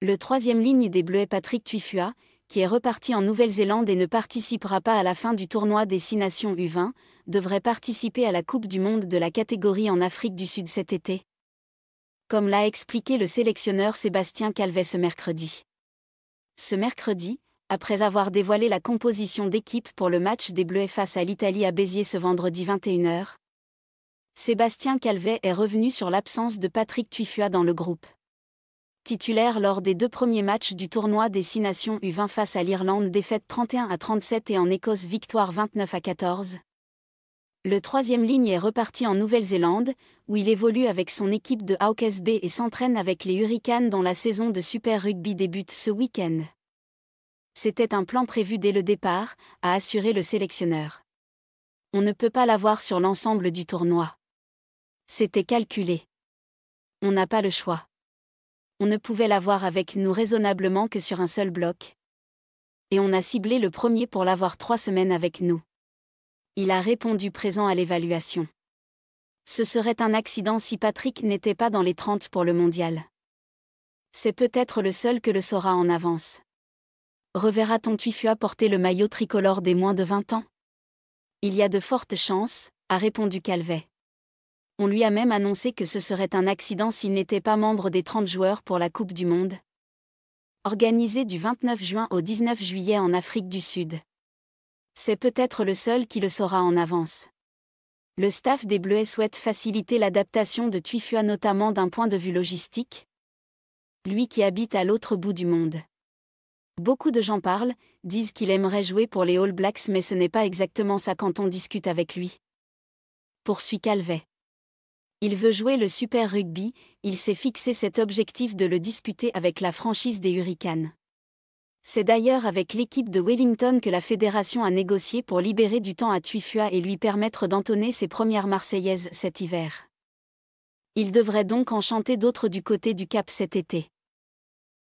Le troisième ligne des Bleuets Patrick Tuifua, qui est reparti en Nouvelle-Zélande et ne participera pas à la fin du tournoi des Six Nations U20, devrait participer à la Coupe du Monde de la catégorie en Afrique du Sud cet été. Comme l'a expliqué le sélectionneur Sébastien Calvet ce mercredi. Ce mercredi, après avoir dévoilé la composition d'équipe pour le match des Bleus face à l'Italie à Béziers ce vendredi 21h, Sébastien Calvet est revenu sur l'absence de Patrick Tuifua dans le groupe titulaire lors des deux premiers matchs du tournoi des Six Nations U20 face à l'Irlande, défaite 31 à 37 et en Écosse, victoire 29 à 14. Le troisième ligne est reparti en Nouvelle-Zélande, où il évolue avec son équipe de Hawke's Bay et s'entraîne avec les Hurricanes dont la saison de Super Rugby débute ce week-end. C'était un plan prévu dès le départ, a assuré le sélectionneur. On ne peut pas l'avoir sur l'ensemble du tournoi. C'était calculé. On n'a pas le choix on ne pouvait l'avoir avec nous raisonnablement que sur un seul bloc. Et on a ciblé le premier pour l'avoir trois semaines avec nous. Il a répondu présent à l'évaluation. Ce serait un accident si Patrick n'était pas dans les 30 pour le mondial. C'est peut-être le seul que le saura en avance. Reverra-t-on Tuifua porter le maillot tricolore des moins de 20 ans Il y a de fortes chances, a répondu Calvet on lui a même annoncé que ce serait un accident s'il n'était pas membre des 30 joueurs pour la Coupe du Monde. Organisée du 29 juin au 19 juillet en Afrique du Sud. C'est peut-être le seul qui le saura en avance. Le staff des Bleuets souhaite faciliter l'adaptation de Tuifua notamment d'un point de vue logistique. Lui qui habite à l'autre bout du monde. Beaucoup de gens parlent, disent qu'il aimerait jouer pour les All Blacks mais ce n'est pas exactement ça quand on discute avec lui. Poursuit Calvet. Il veut jouer le Super Rugby, il s'est fixé cet objectif de le disputer avec la franchise des Hurricanes. C'est d'ailleurs avec l'équipe de Wellington que la fédération a négocié pour libérer du temps à Tuifua et lui permettre d'entonner ses premières Marseillaises cet hiver. Il devrait donc enchanter d'autres du côté du Cap cet été.